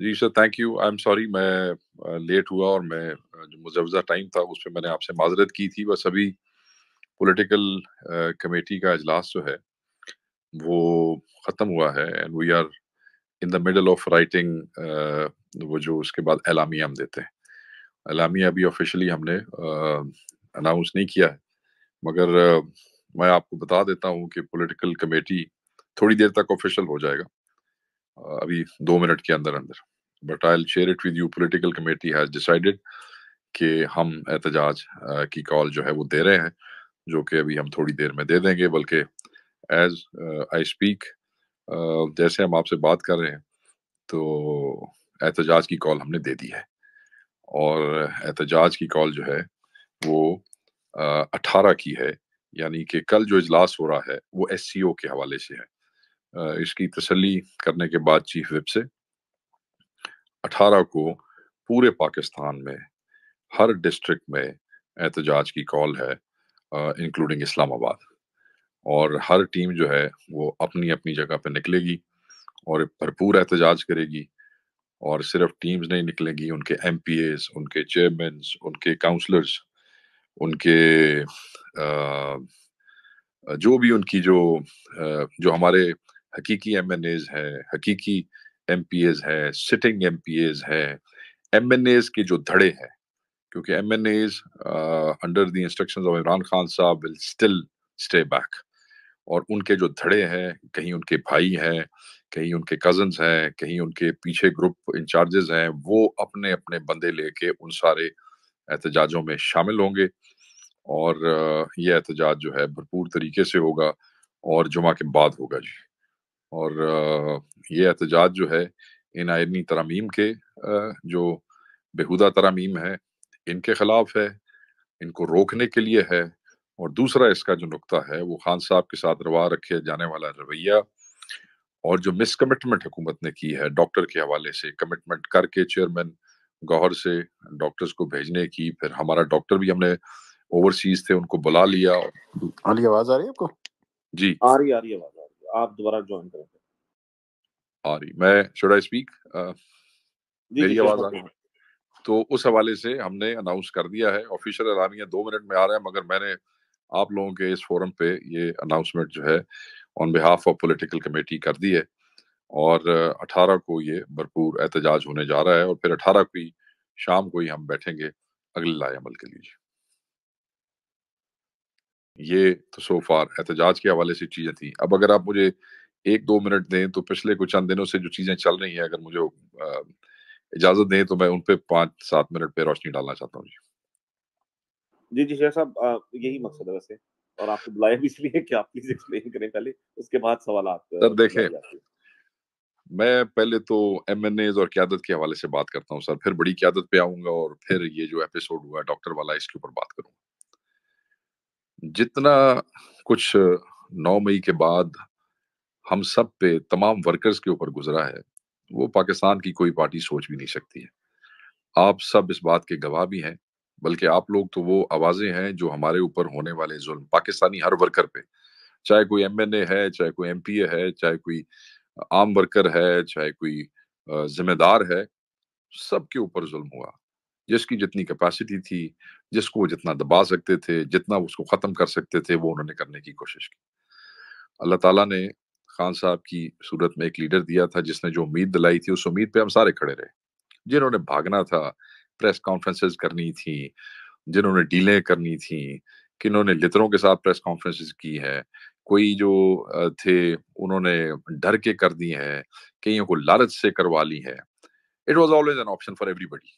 ji sir thank you I am sorry मैं late हुआ और मैं जो मुजवजा टाइम था उस पर मैंने आपसे माजरत की थी बस अभी पॉलिटिकल कमेटी का अजलास जो है वो ख़त्म हुआ है and we are in the middle of writing वो जो उसके बाद एलामिया हम देते हैं एलामिया अभी ऑफिशियली हमने अनाउंस नहीं किया है मगर मैं आपको बता देता हूँ कि पॉलिटिकल कमेटी थोड़ी देर तक ऑफिशियल हो जाएगा अभी दो मिनट के अंदर अंदर but I share it with you political committee has decided कि हम एहतजाज की कॉल जो है वो दे रहे हैं जो कि अभी हम थोड़ी देर में दे देंगे बल्कि एज आई स्पीक जैसे हम आपसे बात कर रहे हैं तो एहतजाज की कॉल हमने दे दी है और एहतजाज की कॉल जो है वो अठारह की है यानी कि कल जो इजलास हो रहा है वो एस के हवाले से है इसकी तसली करने के बाद चीफ विप से 18 को पूरे पाकिस्तान में हर डिस्ट्रिक्ट में एहतजाज की कॉल है इंक्लूडिंग इस्लामाबाद और हर टीम जो है वो अपनी अपनी जगह पे निकलेगी और भरपूर एहतजाज करेगी और सिर्फ टीम्स नहीं निकलेंगी उनके एम उनके चेयरमैन उनके काउंसलर्स उनके आ, जो भी उनकी जो जो हमारे हकीकी एम एन एज है हकीकी एम पी एज है सिटिंग एम पी एज है एम एन एज के जो धड़े हैं क्योंकि M N As under the instruction of Imran Khan sahab will still stay back और उनके जो धड़े हैं कहीं उनके भाई हैं कहीं उनके कजन्स हैं कहीं उनके पीछे ग्रुप इंचार्जेस हैं वो अपने अपने बंदे लेके उन सारे एहतजाजों में शामिल होंगे और ये एहतजाज जो है भरपूर तरीके से होगा और जुमा के बाद होगा जी और ये एहतजाज जो है इन आयनी तरामीम के जो बेहुदा तरामीम है इनके खिलाफ है इनको रोकने के लिए है और दूसरा इसका जो नुकता है वो खान साहब के साथ रवा रखे जाने वाला रवैया और जो मिसकमिटमेंट हुकूमत ने की है डॉक्टर के हवाले से कमिटमेंट करके चेयरमैन गौहर से डॉक्टर्स को भेजने की फिर हमारा डॉक्टर भी हमने ओवरसीज थे उनको बुला लिया आवाज आ रही है आपको जी आ रही आ रही आवाज आप दोबारा ज्वाइन करें मैं शुड आई स्पीक मेरी आवाज आ तो उस हवाले से हमने अनाउंस कर दिया है ऑफिशियल ऐलानिया दो मिनट में आ रहा है मगर मैंने आप लोगों के इस फोरम पे ये अनाउंसमेंट जो है on behalf of political committee कर दी है और 18 को ये भरपूर एहतजाज होने जा रहा है और फिर 18 की शाम को ही हम बैठेंगे अगले लाए अमल के लिए ये तो सो फार एहतजाज के हवाले से चीज़ें थी अब अगर आप मुझे एक दो मिनट दें तो पिछले कुछ चंद दिनों से जो चीज़ें चल रही हैं अगर मुझे इजाज़त दें तो मैं उन पे पांच सात मिनट पे रोशनी डालना चाहता हूँ जी जी शेख साहब यही मकसद है वैसे और आपको बुलाया भी इसलिए कि आप प्लीज एक्सप्लेन करें पहले उसके बाद सवाल सर देखें मैं पहले तो एम एन एज और क्यादत के हवाले से बात करता हूँ सर फिर बड़ी क्यादत पे आऊंगा और फिर ये जो एपिसोड हुआ डॉक्टर वाला इसके ऊपर बात करूंगा जितना कुछ 9 मई के बाद हम सब पे तमाम वर्कर्स के ऊपर गुजरा है वो पाकिस्तान की कोई पार्टी सोच भी नहीं सकती है आप सब इस बात के गवाह भी हैं बल्कि आप लोग तो वो आवाज़ें हैं जो हमारे ऊपर होने वाले जुल्म पाकिस्तानी हर वर्कर पे चाहे कोई एम है चाहे कोई एम है चाहे कोई आम वर्कर है चाहे कोई जिम्मेदार है सबके ऊपर जुल्म हुआ जिसकी जितनी कैपेसिटी थी जिसको वो जितना दबा सकते थे जितना उसको ख़त्म कर सकते थे वो उन्होंने करने की कोशिश की अल्लाह ताला ने खान साहब की सूरत में एक लीडर दिया था जिसने जो उम्मीद दिलाई थी उस उम्मीद पे हम सारे खड़े रहे जिन्होंने भागना था प्रेस कॉन्फ्रेंस करनी थी जिन्होंने डीलें करनी थी किन्होंने लितरों के साथ प्रेस कॉन्फ्रेंसेस की है कोई जो थे उन्होंने डर के कर दी हैं कईयों को लालच से करवा ली है it was always an option for everybody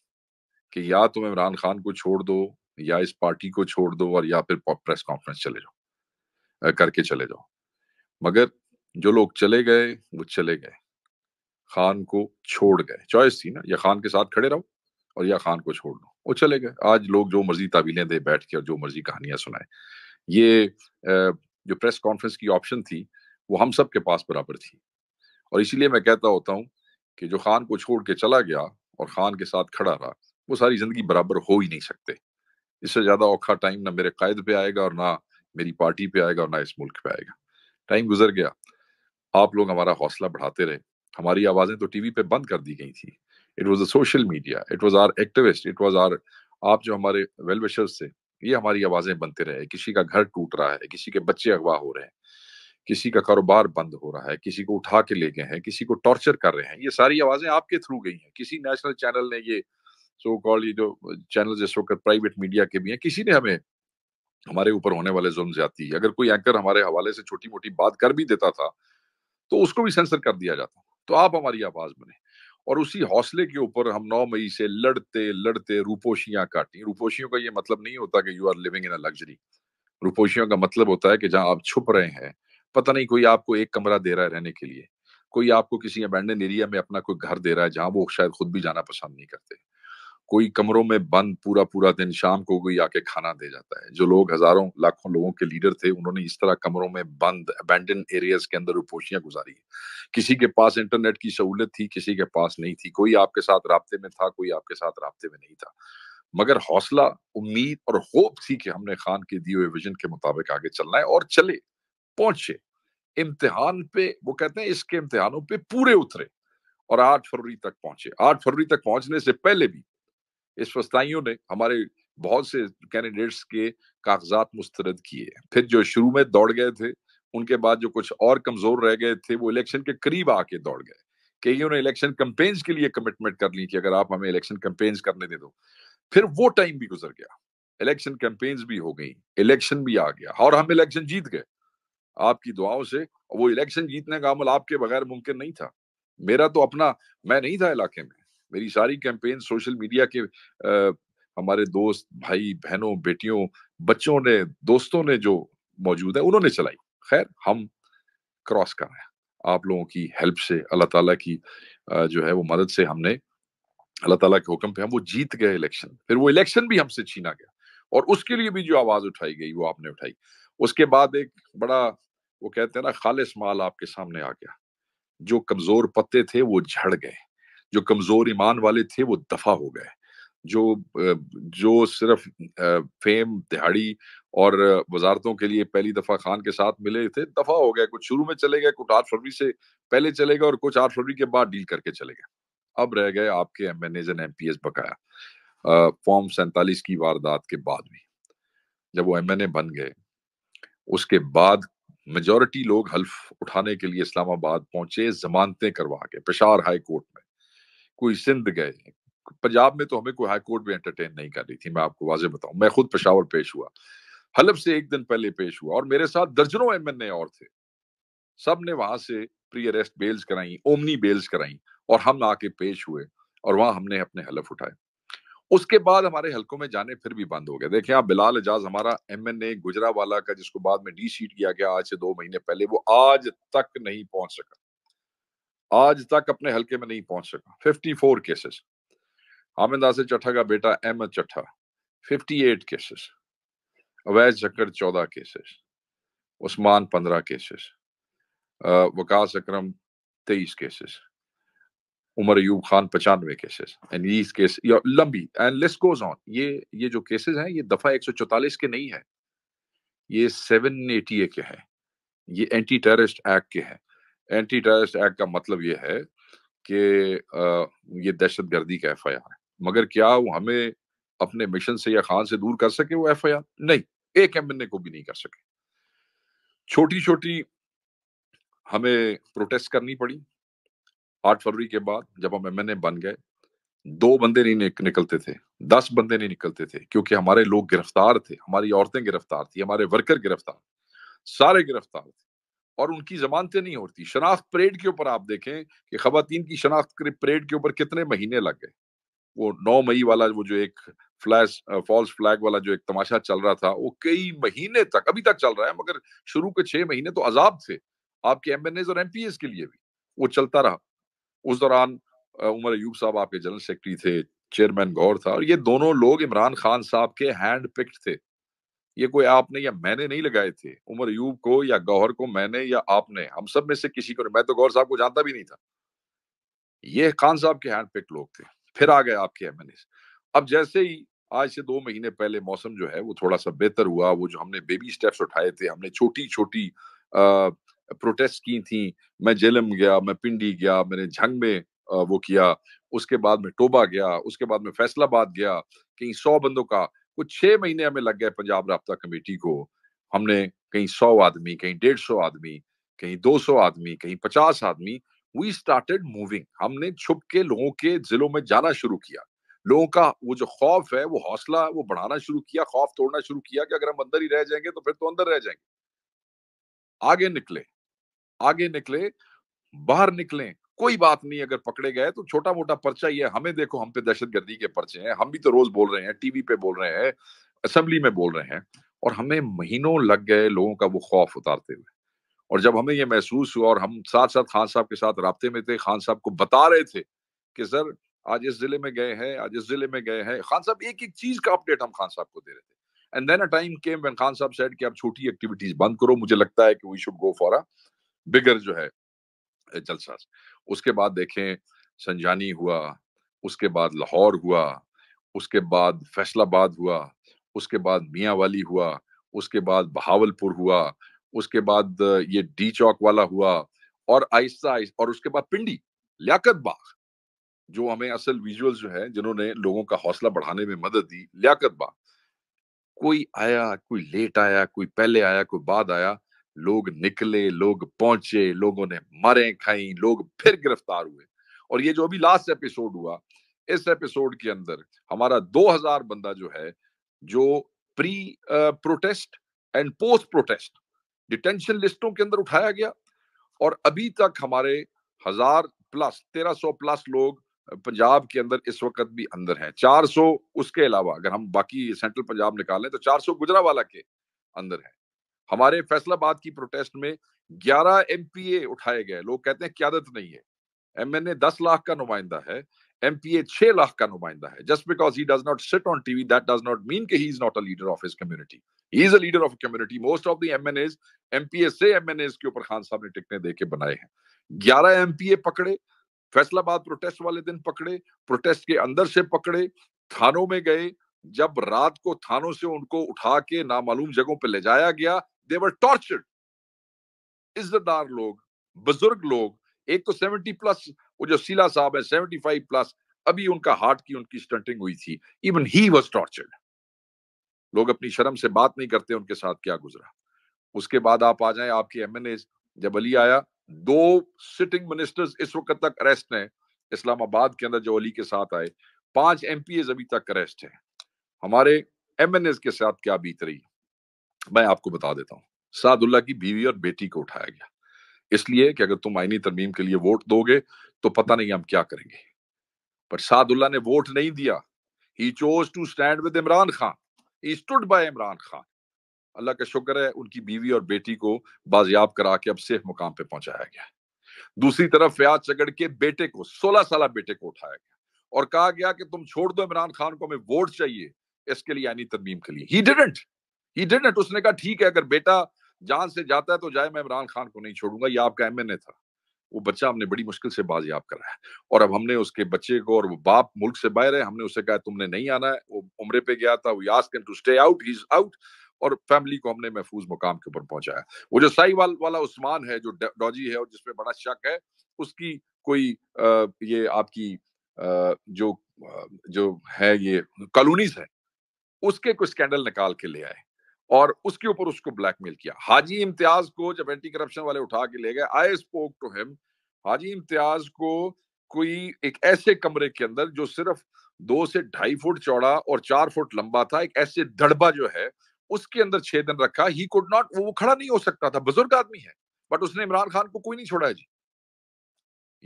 कि या तुम इमरान खान को छोड़ दो या इस पार्टी को छोड़ दो और या फिर प्रेस कॉन्फ्रेंस चले जाओ करके चले जाओ मगर जो लोग चले गए वो चले गए खान को छोड़ गए चॉइस थी ना या खान के साथ खड़े रहो और या खान को छोड़ दो वो चले गए आज लोग जो मर्जी ताबीलें दे बैठ के और जो मर्जी कहानियां सुनाए ये जो प्रेस कॉन्फ्रेंस की ऑप्शन थी वो हम सब के पास बराबर थी और इसीलिए मैं कहता होता हूँ कि जो खान को छोड़ के चला गया और खान के साथ खड़ा रहा वो सारी जिंदगी बराबर हो ही नहीं सकते इससे ज्यादा औखा टाइम ना मेरे कायद पे आएगा और ना मेरी पार्टी पे आएगा और ना इस मुल्क पे आएगा टाइम गुजर गया आप लोग हमारा हौसला बढ़ाते रहे हमारी आवाजें तो टीवी पे बंद कर दी गई थी it was the social media it was or activist it was or आप जो हमारे वेल विशर्स थे ये हमारी आवाजें बनते रहे किसी का घर टूट रहा है किसी के बच्चे अगवा हो रहे हैं किसी का कारोबार बंद हो रहा है किसी को उठा के ले गए हैं किसी को टॉर्चर कर रहे हैं ये सारी आवाजें आपके थ्रू गई हैं किसी नेशनल चैनल ने ये सो कॉल ये जो चैनल इस वक्त प्राइवेट मीडिया के भी हैं किसी ने हमें हमारे ऊपर होने वाले जुल्म ज्यादा अगर कोई एंकर हमारे हवाले से छोटी मोटी बात कर भी देता था तो उसको भी सेंसर कर दिया जाता तो आप हमारी आवाज बने और उसी हौसले के ऊपर हम 9 मई से लड़ते लड़ते रूपोशियां काटी रूपोशियों का ये मतलब नहीं होता कि you are living in a luxury रूपोशियों का मतलब होता है कि जहां आप छुप रहे हैं पता नहीं कोई आपको एक कमरा दे रहा है रहने के लिए कोई आपको किसी अबैंडन एरिया में अपना कोई घर दे रहा है जहां वो शायद खुद भी जाना पसंद नहीं करते कोई कमरों में बंद पूरा पूरा दिन शाम को कोई आके खाना दे जाता है जो लोग हजारों लाखों लोगों के लीडर थे उन्होंने इस तरह कमरों में बंद अबेंडन एरियाज के अंदर पोशियां गुजारी किसी के पास इंटरनेट की सहूलत थी किसी के पास नहीं थी कोई आपके साथ रबते में था कोई आपके साथ रबते में नहीं था मगर हौसला उम्मीद और होप थी कि हमने खान के दिए हुए विजन के मुताबिक आगे चलना है और चले पहुंचे इम्तिहान पे वो कहते हैं इसके इम्तिहानों पे पूरे उतरे और आठ फरवरी तक पहुंचे आठ फरवरी तक पहुंचने से पहले भी इस फस्ताइयों ने हमारे बहुत से कैंडिडेट्स के कागजात मुस्तरद किए फिर जो शुरू में दौड़ गए थे उनके बाद जो कुछ और कमजोर रह गए थे वो इलेक्शन के करीब आके दौड़ गए कईयों उन्होंने इलेक्शन कंपेन्स के लिए कमिटमेंट कर ली कि अगर आप हमें इलेक्शन कंपेन्स करने दे दो फिर वो टाइम भी गुजर गया इलेक्शन कैंपेन्स भी हो गई इलेक्शन भी आ गया और हम इलेक्शन जीत गए आपकी दुआओं से वो इलेक्शन जीतने का अमल आपके बगैर मुमकिन नहीं था मेरा तो अपना मैं नहीं था इलाके में मेरी सारी कैंपेन सोशल मीडिया के आ, हमारे दोस्त भाई बहनों बेटियों बच्चों ने दोस्तों ने जो मौजूद है उन्होंने चलाई खैर हम क्रॉस कर रहे हैं आप लोगों की हेल्प से अल्लाह ताला की जो है वो मदद से हमने अल्लाह ताला के हुक्म पे हम वो जीत गए इलेक्शन फिर वो इलेक्शन भी हमसे छीना गया और उसके लिए भी जो आवाज उठाई गई वो आपने उठाई उसके बाद एक बड़ा वो कहते हैं ना खालिश माल आपके सामने आ गया जो कमजोर पत्ते थे वो झड़ गए जो कमजोर ईमान वाले थे वो दफा हो गए जो जो सिर्फ फेम दिहाड़ी और वजारतों के लिए पहली दफा खान के साथ मिले थे दफा हो गए कुछ शुरू में चले गए कुछ आठ फरवरी से पहले चले गए और कुछ आठ फरवरी के बाद डील करके चले गए अब रह गए आपके M N As and M P s बकाया फॉर्म सैतालीस की वारदात के बाद भी जब वो एम एन ए बन गए उसके बाद मेजोरिटी लोग हल्फ उठाने के लिए इस्लामाबाद पहुंचे जमानतें करवा के पेशावर हाई कोर्ट में कोई सिंध गए पंजाब में तो हमें कोई हाई कोर्ट भी एंटरटेन नहीं कर रही थी मैं आपको वाजे बताऊं मैं खुद पेशावर पेश हुआ हलफ से एक दिन पहले पेश हुआ और मेरे साथ दर्जनों एम एन ए और थे सब ने वहां से प्री अरेस्ट बेल्स कराई ओमनी बेल्स कराई और हम आके पेश हुए और वहां हमने अपने हलफ उठाए उसके बाद हमारे हलकों में जाने फिर भी बंद हो गए देखिए आप बिलाल एजाज हमारा एम एन ए गुजरा वाला का जिसको बाद में डी सीट किया गया आज से दो महीने पहले वो आज तक नहीं पहुंच सका आज तक अपने हलके में नहीं पहुंच सका 54 केसेस हामिद आसिफ चट्ठा का बेटा अहमद चट्ठा 58 केसेस अवैध जकर 14 cases Usman 15 cases Waqas Akram 23 cases Umar Ayub Khan पचानवे केसेस एंड ईस केस लंबी एंड लिस्ट गोज ऑन ये ये जो केसेस हैं ये दफा 144 के नहीं है ये 780 के हैं ये एंटी टेररिस्ट एक्ट के हैं एंटी टेररिस्ट एक्ट का मतलब ये है कि ये दहशत गर्दी का एफ है मगर क्या वो हमें अपने मिशन से या खान से दूर कर सके वो एफ नहीं एक एम को भी नहीं कर सके छोटी छोटी हमें प्रोटेस्ट करनी पड़ी आठ फरवरी के बाद जब हम एम बन गए दो बंदे नहीं निक, निकलते थे दस बंदे नहीं निकलते थे क्योंकि हमारे लोग गिरफ्तार थे हमारी औरतें गिरफ्तार थी हमारे वर्कर गिरफ्तार सारे गिरफ्तार थे और उनकी जमानतें नहीं होती शनाख्त परेड के ऊपर आप देखें कि खातन की शनाख्त परेड के ऊपर कितने महीने लग गए वो नौ मई वाला वो जो एक फ्लैश फॉल्स फ्लैग वाला जो एक तमाशा चल रहा था वो कई महीने तक अभी तक चल रहा है मगर शुरू के छह महीने तो अजाब थे आपके एम एन एज और एम पी एस के लिए भी वो चलता रहा उस दौरान उमर अयूब साहब आपके जनरल सेक्रेटरी थे चेयरमैन गौर था और ये दोनों लोग इमरान खान साहब के हैंड पिक्ड थे ये कोई आपने या मैंने नहीं लगाए थे उमर यूब को या गौहर को मैंने या आपने हम सब में से किसी को मैं तो गौर साहब को जानता भी नहीं था ये खान साहब के हैंड पिक लोग थे फिर आ गए आपके एम अब जैसे ही आज से दो महीने पहले मौसम जो है वो थोड़ा सा बेहतर हुआ वो जो हमने बेबी स्टेप्स उठाए थे हमने छोटी छोटी प्रोटेस्ट की थी मैं जेलम गया मैं पिंडी गया मैंने झंग में आ, वो किया उसके बाद में टोबा गया उसके बाद में फैसलाबाद गया कहीं सौ बंदों का वो छह महीने हमें लग गए पंजाब रबता कमेटी को हमने कहीं सौ आदमी कहीं डेढ़ सौ आदमी कहीं दो सौ आदमी कहीं पचास आदमी वी स्टार्टेड मूविंग हमने छुप के लोगों के जिलों में जाना शुरू किया लोगों का वो जो खौफ है वो हौसला वो बढ़ाना शुरू किया खौफ तोड़ना शुरू किया कि अगर हम अंदर ही रह जाएंगे तो फिर तो अंदर रह जाएंगे आगे निकले आगे निकले बाहर निकले कोई बात नहीं अगर पकड़े गए तो छोटा मोटा पर्चा ही है हमें देखो हम पे दहशत गर्दी के पर्चे हैं हम भी तो रोज बोल रहे हैं टीवी पे बोल रहे हैं असेंबली में बोल रहे हैं और हमें महीनों लग गए लोगों का वो खौफ उतारते हुए और जब हमें ये महसूस हुआ और हम साथ साथ खान साहब के साथ रबते में थे खान साहब को बता रहे थे कि सर आज इस जिले में गए हैं आज इस जिले में गए हैं खान साहब एक एक चीज का अपडेट हम खान साहब को दे रहे थे and then a time came when Khan sahab said कि आप छोटी एक्टिविटीज बंद करो मुझे लगता है कि we should go for a bigger जो है जलसा उसके बाद देखें संजानी हुआ उसके बाद लाहौर हुआ उसके बाद फैसलाबाद हुआ उसके बाद मियाँ वाली हुआ उसके बाद बहावलपुर हुआ उसके बाद ये डी चौक वाला हुआ और आहिस्ता आहिस्ता और उसके बाद पिंडी लियाकत बाग जो हमें असल विजुअल्स जो है जिन्होंने लोगों का हौसला बढ़ाने में मदद दी लियाकत बाग कोई आया कोई लेट आया कोई पहले आया कोई बाद आया लोग निकले लोग पहुंचे लोगों ने मरे खाई लोग फिर गिरफ्तार हुए और ये जो अभी लास्ट एपिसोड हुआ इस एपिसोड के अंदर हमारा 2000 बंदा जो है जो pre protest and post protest detention लिस्टों के अंदर उठाया गया और अभी तक हमारे हजार प्लस तेरह सौ प्लस लोग पंजाब के अंदर इस वक्त भी अंदर हैं 400 उसके अलावा अगर हम बाकी सेंट्रल पंजाब निकालें तो 400 गुजरावाला के अंदर है हमारे फैसलाबाद की प्रोटेस्ट में 11 एम उठाए गए लोग कहते हैं क्यादत नहीं है एम एन ए दस लाख का नुमाइंदा है एम पी ए छह लाख का नुमाइंदा है just because he does not sit on TV that does not mean कि he is not a leader of his community he is a leader of community most of the M M N A's P S से M N as के ऊपर खान साहब ने टिकने दे के बनाए हैं ग्यारह एम पी ए पकड़े फैसलाबाद प्रोटेस्ट वाले दिन पकड़े प्रोटेस्ट के अंदर से पकड़े थानों में गए जब रात को थानों से उनको उठा के नामालूम जगहों पर ले जाया गया दे वर टॉर्चर्ड इज्जतदार लोग बुजुर्ग लोग एक तो सेवेंटी प्लस वो जो सीला साहब है 75 प्लस अभी उनका हार्ट की उनकी स्टंटिंग हुई थी इवन ही वाज टॉर्चर्ड लोग अपनी शर्म से बात नहीं करते उनके साथ क्या गुजरा उसके बाद आप आ जाए आपके एम जब अली आया दो सिटिंग मिनिस्टर्स इस वक्त तक अरेस्ट हैं इस्लामाबाद के अंदर जो अली के साथ आए पांच एम अभी तक अरेस्ट हैं हमारे एम के साथ क्या बीत रही है मैं आपको बता देता हूँ सादुल्ला की बीवी और बेटी को उठाया गया इसलिए कि अगर तुम आईनी तरमीम के लिए वोट दोगे तो पता नहीं हम क्या करेंगे पर सादुल्ला ने वोट नहीं दिया he chose to stand with Imran Khan he stood by Imran Khan अल्लाह का शुक्र है उनकी बीवी और बेटी को बाजियाब करा के अब सेफ मुकाम पे पहुंचाया गया दूसरी तरफ फयाज चगड़ के बेटे को सोलह साल बेटे को उठाया गया और कहा गया कि तुम छोड़ दो इमरान खान को हमें वोट चाहिए इसके लिए यानी तरमीम के लिए ही डिडेंट ही उसने कहा ठीक है अगर बेटा जान से जाता है तो जाए मैं इमरान खान को नहीं छोड़ूंगा ये आपका एम था वो बच्चा हमने बड़ी मुश्किल से बाजियाब करा है और अब हमने उसके बच्चे को और वो बाप मुल्क से बाहर है हमने उसे कहा तुमने नहीं आना है वो उम्र पे गया था we ask to stay out he is out और फैमिली को हमने महफूज मुकाम के ऊपर पहुंचाया वो जो साईवाल वाला उस्मान है जो डॉजी है और जिसमें बड़ा शक है उसकी कोई आ, ये आपकी आ, जो जो है ये कॉलोनीज है उसके कोई स्कैंडल निकाल के ले आए और उसके ऊपर उसको ब्लैकमेल किया हाजी इम्तियाज को जब एंटी करप्शन वाले उठा के ले गए I spoke to him Haji Imtiaz को कोई एक ऐसे कमरे के अंदर जो सिर्फ दो से ढाई फुट चौड़ा और चार फुट लंबा था एक ऐसे दड़बा जो है उसके अंदर छह दिन रखा ही कुड नॉट वो खड़ा नहीं हो सकता था बुजुर्ग आदमी है बट उसने इमरान खान को कोई नहीं छोड़ा है जी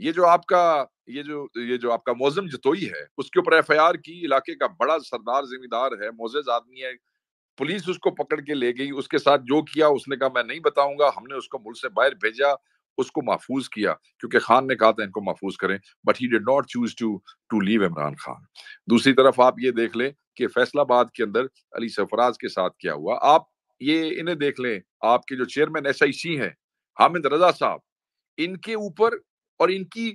ये जो आपका ये जो ये जो आपका मोजम जतोई है उसके ऊपर एफ आई आर की इलाके का बड़ा सरदार जिम्मेदार है मोजेज आदमी है पुलिस उसको पकड़ के ले गई उसके साथ जो किया उसने कहा मैं नहीं बताऊंगा हमने उसको मुल्क से बाहर भेजा उसको महफूज किया क्योंकि खान ने कहा था इनको महफूज करें but he did not choose to to leave Imran Khan दूसरी तरफ आप ये देख लें कि फैसलाबाद के अंदर अली सरफराज के साथ क्या हुआ आप ये इन्हें देख लें आपके जो चेयरमैन एस आई सी हैं हामिद रजा साहब इनके ऊपर और इनकी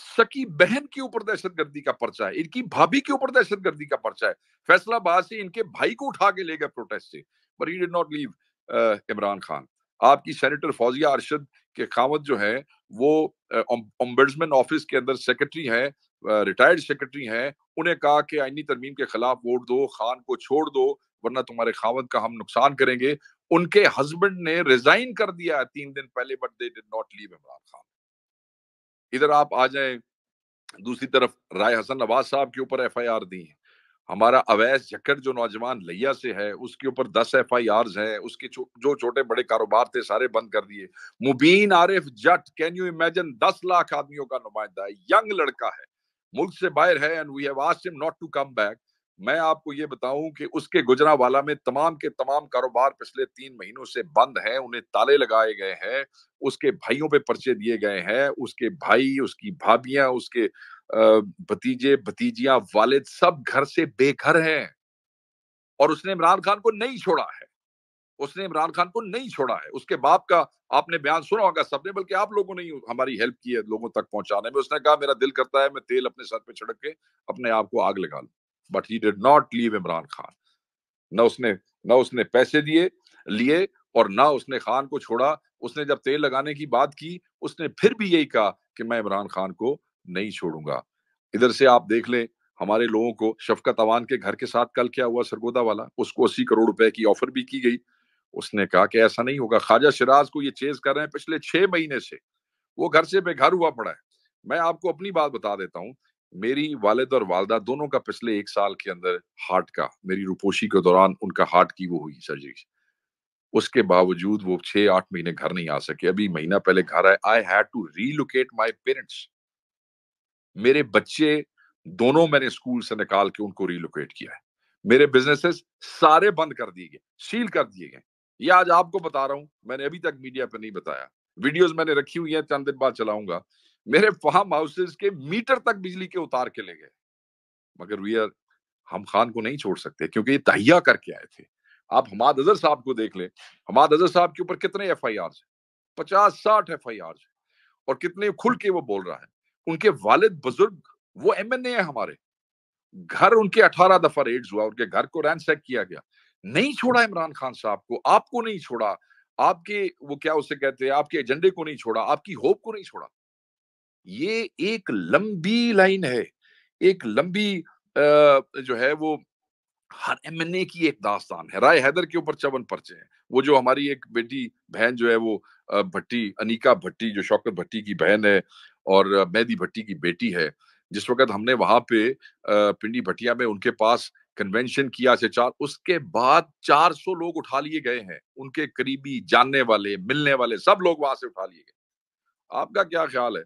सकी बहन के ऊपर दहशतगर्दी का पर्चा है इनकी भाभी के ऊपर दहशतगर्दी का पर्चा है फैसलाबाद से इनके भाई को उठा के ले गए प्रोटेस्ट से but he did not leave Imran Khan आपकी सेनेटर फौजिया अरशद के खामत जो है वो ओम्बर्ड्समैन ऑफिस के अंदर सेक्रेटरी है रिटायर्ड सेक्रेटरी हैं उन्हें कहा कि आईनी तरमीम के खिलाफ वोट दो खान को छोड़ दो वरना तुम्हारे खामद का हम नुकसान करेंगे उनके हस्बैंड ने रिजाइन कर दिया है तीन दिन पहले but they did not leave Imran Khan इधर आप आ जाए दूसरी तरफ राय हसन नवाज साहब के ऊपर एफ आई आर दी है हमारा अवैस झक्कड़ जो नौजवान लैया से है उसके ऊपर दस एफ आई आर है उसके चो, जो छोटे बड़े कारोबार थे सारे बंद कर दिए Mubeen Arif Jutt can you imagine दस लाख आदमियों का नुमाइंदा है यंग लड़का है मुल्क से बाहर है and we have him not to come back मैं आपको ये बताऊं कि उसके गुजरावाला में तमाम के तमाम कारोबार पिछले तीन महीनों से बंद हैं उन्हें ताले लगाए गए हैं उसके भाइयों पे पर्चे दिए गए हैं उसके भाई उसकी भाभियां उसके भतीजे भतीजियां वालिद सब घर से बेघर हैं और उसने इमरान खान को नहीं छोड़ा है उसने इमरान खान को नहीं छोड़ा है उसके बाप का आपने बयान सुना होगा सबने बल्कि आप लोगों ने ही हमारी हेल्प की है लोगों तक पहुंचाने में उसने कहा मेरा दिल करता है मैं तेल अपने सर पे छिड़क के अपने आप को आग लगा लूं but he did not leave Imran Khan न उसने न उसने पैसे दिए लिए और ना उसने खान को छोड़ा उसने जब तेल लगाने की बात की उसने फिर भी यही कहा कि मैं इमरान खान को नहीं छोड़ूंगा इधर से आप देख लें हमारे लोगों को शफकत अवान के घर के साथ कल क्या हुआ सरगोदा वाला उसको अस्सी करोड़ रुपए की ऑफर भी की गई उसने कहा कि ऐसा नहीं होगा ख्वाजा शिराज को ये चेज कर रहे हैं पिछले छह महीने से वो घर से बेघर हुआ पड़ा है मैं आपको अपनी बात बता देता हूँ मेरी वालद और वालदा दोनों का पिछले एक साल के अंदर हार्ट का मेरी रुपोशी के दौरान उनका हार्ट की वो हुई सर्जरी उसके बावजूद वो छह आठ महीने घर नहीं आ सके अभी महीना पहले घर आए I had to relocate my parents मेरे बच्चे दोनों मैंने स्कूल से निकाल के उनको रीलोकेट किया है मेरे बिजनेसेस सारे बंद कर दिए गए सील कर दिए गए ये आज आपको बता रहा हूं मैंने अभी तक मीडिया पर नहीं बताया वीडियोस मैंने रखी हुई है चंद दिन बाद चलाऊंगा मेरे फार्म हाउसेस के मीटर तक बिजली के उतार के ले गए मगर वीर हम खान को नहीं छोड़ सकते क्योंकि ये तहिया करके आए थे आप हमाद अजहर साहब को देख ले हमाद अजहर साहब के ऊपर कितने एफ आई आर पचास साठ एफ आई आर और कितने खुल के वो बोल रहा है उनके वालिद बुजुर्ग वो एम एन ए है हमारे घर उनके अठारह दफा रेड्स हुआ उनके घर को रैन सेक किया गया नहीं छोड़ा इमरान खान साहब को आपको नहीं छोड़ा आपके वो क्या उसे कहते हैं आपके एजेंडे को नहीं छोड़ा आपकी होप को नहीं छोड़ा ये एक लंबी लाइन है एक लंबी जो है वो हर ए की एक दास्तान है राय हैदर के ऊपर चवन पर्चे हैं वो जो हमारी एक बेटी बहन जो है वो भट्टी अनिका भट्टी जो शौकत भट्टी की बहन है और मेहदी भट्टी की बेटी है जिस वक्त हमने वहां पे पिंडी भटिया में उनके पास कन्वेंशन किया से चार उसके बाद 400 लोग उठा लिए गए हैं उनके करीबी जानने वाले मिलने वाले सब लोग वहां से उठा लिए गए आपका क्या ख्याल है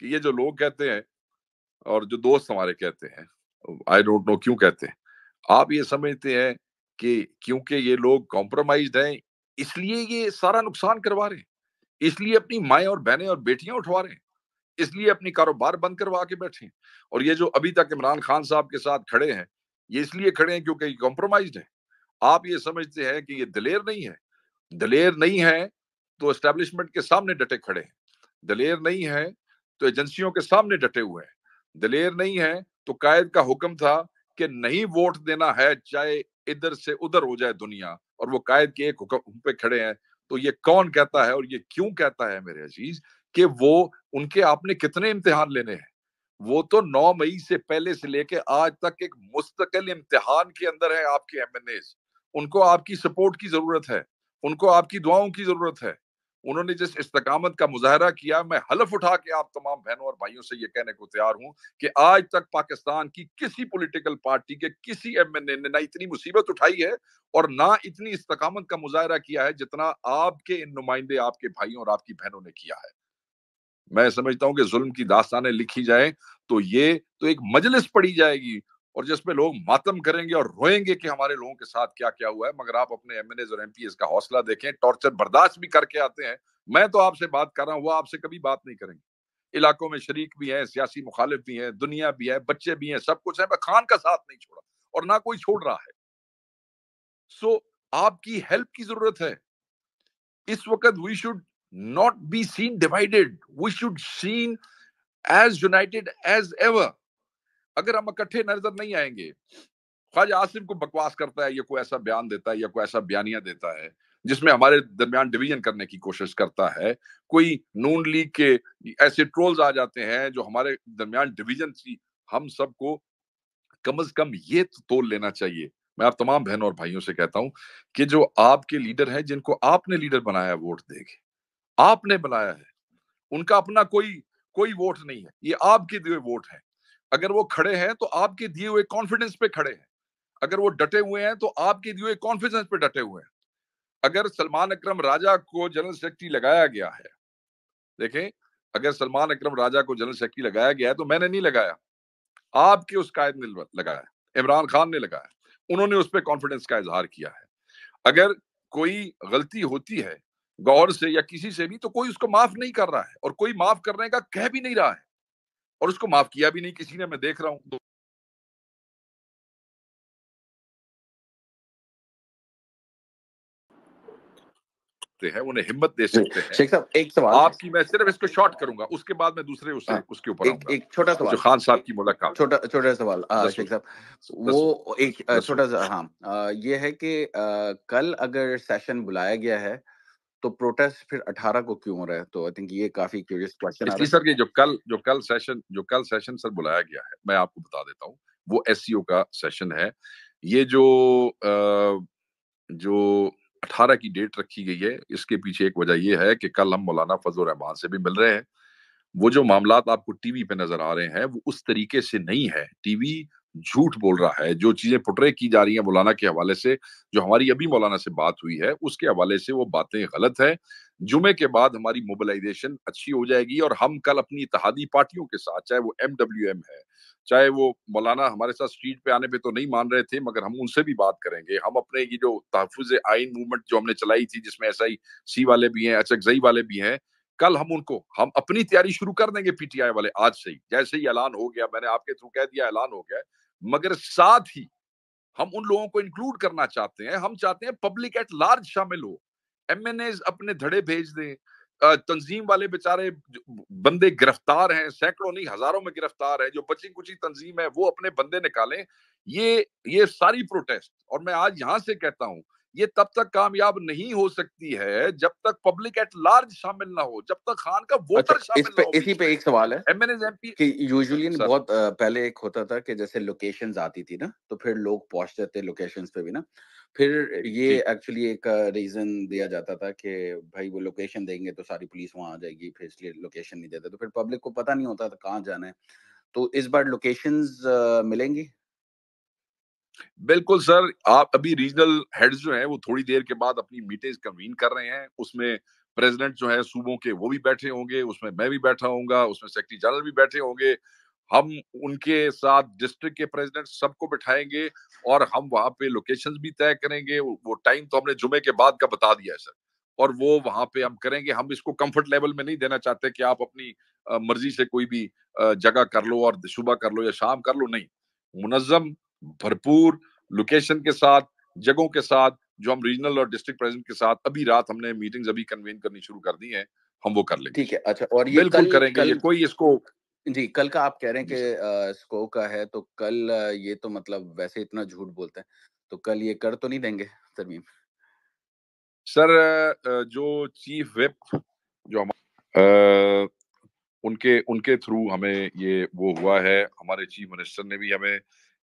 कि ये जो लोग कहते हैं और जो दोस्त हमारे कहते हैं आई डोंट नो क्यों कहते हैं आप ये समझते हैं कि क्योंकि ये लोग कॉम्प्रोमाइज हैं इसलिए ये सारा नुकसान करवा रहे हैं इसलिए अपनी माए और बहनें और बेटियां उठवा रहे हैं इसलिए अपनी कारोबार बंद करवा के बैठे हैं और ये जो अभी तक इमरान खान साहब के साथ खड़े हैं ये इसलिए खड़े हैं क्योंकि कॉम्प्रोमाइज है आप ये समझते हैं कि ये दलेर नहीं है दलेर नहीं है तो एस्टेब्लिशमेंट के सामने डटे खड़े हैं दलेर नहीं है तो एजेंसियों के सामने डटे हुए हैं दलेर नहीं है तो कायद का हुक्म था कि नहीं वोट देना है चाहे इधर से उधर हो जाए दुनिया और वो कायद के एक हुक्म पे खड़े हैं तो ये कौन कहता है और ये क्यों कहता है मेरे अजीज कि वो उनके आपने कितने इम्तिहान लेने हैं वो तो 9 मई से पहले से लेके आज तक एक मुस्तकिल इम्तिहान के अंदर है आपके एम उनको आपकी सपोर्ट की जरूरत है उनको आपकी दुआओं की जरूरत है उन्होंने जिस इस्तकामत का मुजाहरा किया मैं हलफ उठा के आप तमाम बहनों और भाइयों से ये कहने को तैयार हूं कि आज तक पाकिस्तान की किसी पॉलिटिकल पार्टी के किसी एम एन ए ने ना इतनी मुसीबत उठाई है और ना इतनी इस्तकामत का मुजाहरा किया है जितना आपके इन नुमाइंदे आपके भाइयों और आपकी बहनों ने किया है मैं समझता हूं कि जुल्म की दास्तानें लिखी जाए तो ये तो एक मजलिस पड़ी जाएगी और जिसमें लोग मातम करेंगे और रोएंगे कि हमारे लोगों के साथ क्या क्या हुआ है मगर आप अपने एम और एम का हौसला देखें टॉर्चर बर्दाश्त भी करके आते हैं मैं तो आपसे बात कर रहा हूँ वो आपसे कभी बात नहीं करेंगे इलाकों में शरीक भी हैं सियासी मुखालिफ भी हैं दुनिया भी है बच्चे भी हैं सब कुछ है मैं खान का साथ नहीं छोड़ा और ना कोई छोड़ रहा है सो so, आपकी हेल्प की जरूरत है इस वक्त we should not be seen divided we should seen as united as ever अगर हम इकट्ठे नजर नहीं आएंगे ख्वाजा आसिम को बकवास करता है या कोई ऐसा बयान देता है या कोई ऐसा बयानिया देता है जिसमें हमारे दरमियान डिवीजन करने की कोशिश करता है कोई नून लीग के ऐसे ट्रोल्स आ जाते हैं जो हमारे दरमियान डिवीजन थी हम सबको कम अज कम ये तो तोल लेना चाहिए मैं आप तमाम बहनों और भाइयों से कहता हूं कि जो आपके लीडर हैं जिनको आपने लीडर बनाया वोट देके आपने बनाया है उनका अपना कोई कोई वोट नहीं है ये आपके दिए वोट है अगर वो खड़े हैं तो आपके दिए हुए कॉन्फिडेंस पे खड़े हैं अगर वो डटे हुए हैं तो आपके दिए हुए कॉन्फिडेंस पे डटे हुए हैं अगर सलमान अकरम राजा को जनरल सेक्रेटरी लगाया गया है देखें अगर सलमान अकरम राजा को जनरल सेक्रेटरी लगाया गया है तो मैंने नहीं लगाया आपके उस कायद ने लगाया इमरान खान ने लगाया उन्होंने उस पर कॉन्फिडेंस का इजहार किया है अगर कोई गलती होती है गौर से या किसी से भी तो कोई उसको माफ नहीं कर रहा है और कोई माफ करने का कह भी नहीं रहा है और उसको माफ किया भी नहीं किसी ने मैं देख रहा हूं है उन्हें हिम्मत दे सकते हैं शेख साहब एक सवाल आपकी मैं सिर्फ इसको शॉर्ट करूंगा उसके बाद मैं दूसरे उसे, आ, हाँ, उसके ऊपर एक, एक छोटा सवाल जो खान साहब की मुलाकात छोटा छोटा सवाल हाँ, शेख साहब वो एक छोटा सा हाँ ये है कि कल अगर सेशन बुलाया गया है तो प्रोटेस्ट फिर 18 को क्यों हो रहा है तो आई थिंक ये काफी क्यूरियस क्वेश्चन है सर ये जो कल जो कल सेशन जो कल सेशन सर बुलाया गया है मैं आपको बता देता हूँ वो एस का सेशन है ये जो जो 18 की डेट रखी गई है इसके पीछे एक वजह ये है कि कल हम मौलाना फजल रहमान से भी मिल रहे हैं वो जो मामला आपको टीवी पे नजर आ रहे हैं वो उस तरीके से नहीं है टीवी झूठ बोल रहा है जो चीजें पुटरे की जा रही हैं मौलाना के हवाले से जो हमारी अभी मौलाना से बात हुई है उसके हवाले से वो बातें गलत है जुमे के बाद हमारी मोबिलाइजेशन अच्छी हो जाएगी और हम कल अपनी इतिहादी पार्टियों के साथ चाहे वो एम डब्ल्यू एम है चाहे वो मौलाना हमारे साथ स्ट्रीट पे आने पे तो नहीं मान रहे थे मगर हम उनसे भी बात करेंगे हम अपने ये जो तहफुज आइन मूवमेंट जो हमने चलाई थी जिसमें एस आई सी वाले भी हैं अचक जई वाले भी हैं कल हम उनको हम अपनी तैयारी शुरू कर देंगे पीटीआई वाले आज से ही जैसे ही ऐलान हो गया मैंने आपके थ्रू कह दिया ऐलान हो गया मगर साथ ही हम उन लोगों को इंक्लूड करना चाहते हैं हम चाहते हैं पब्लिक एट लार्ज शामिल हो एम अपने धड़े भेज दें तंजीम वाले बेचारे बंदे गिरफ्तार हैं सैकड़ों नहीं हजारों में गिरफ्तार है जो बची कुची तंजीम है वो अपने बंदे निकालें ये ये सारी प्रोटेस्ट और मैं आज यहां से कहता हूं ये तब तक कामयाब नहीं हो सकती है जब तक पब्लिक एट लार्ज शामिल ना हो जब तक खान का वोटर अच्छा, शामिल इस पे, ना हो इसी पे एक सवाल है एमएनएस एमपी कि यूजुअली बहुत पहले एक होता था कि जैसे लोकेशंस आती थी ना तो फिर लोग पहुंचते थे लोकेशंस पे भी ना फिर ये एक्चुअली एक रीजन दिया जाता था कि भाई वो लोकेशन देंगे तो सारी पुलिस वहां आ जाएगी फिर इसलिए लोकेशन नहीं देते तो फिर पब्लिक को पता नहीं होता था कहाँ जाना है तो इस बार लोकेशंस मिलेंगी बिल्कुल सर आप अभी रीजनल हेड्स जो हैं वो थोड़ी देर के बाद अपनी मीटिंग कन्वीन कर रहे हैं उसमें प्रेसिडेंट जो है सूबों के वो भी बैठे होंगे उसमें मैं भी बैठा होऊंगा उसमें सेक्रेटरी जनरल भी बैठे होंगे हम उनके साथ डिस्ट्रिक्ट के प्रेसिडेंट सबको बिठाएंगे और हम वहां पे लोकेशंस भी तय करेंगे वो टाइम तो हमने जुमे के बाद का बता दिया है सर और वो वहां पे हम करेंगे हम इसको कंफर्ट लेवल में नहीं देना चाहते कि आप अपनी मर्जी से कोई भी जगह कर लो और सुबह कर लो या शाम कर लो नहीं मुनजम भरपूर लोकेशन के साथ जगहों के साथ जो हम रीजनल और डिस्ट्रिक्ट प्रेसिडेंट के साथ अभी रात हमने मीटिंग्स अभी कन्वेन करनी शुरू कर दी है हम वो कर लेंगे ठीक है अच्छा और ये बिल्कुल कल, करेंगे कल, ये कोई इसको जी कल का आप कह रहे हैं कि स्को का है तो कल ये तो मतलब वैसे इतना झूठ बोलते हैं तो कल ये कर तो नहीं देंगे तरमीम सर जो चीफ विप जो हम उनके उनके थ्रू हमें ये वो हुआ है हमारे चीफ मिनिस्टर ने भी हमें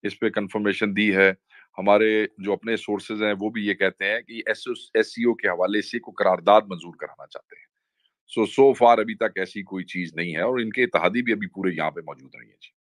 इस पे कंफर्मेशन दी है हमारे जो अपने सोर्सेज हैं वो भी ये कहते हैं कि एस एस e के हवाले से को करारदाद मंजूर कराना चाहते हैं सो सो फार अभी तक ऐसी कोई चीज नहीं है और इनके इतिहादी भी अभी पूरे यहाँ पे मौजूद नहीं है जी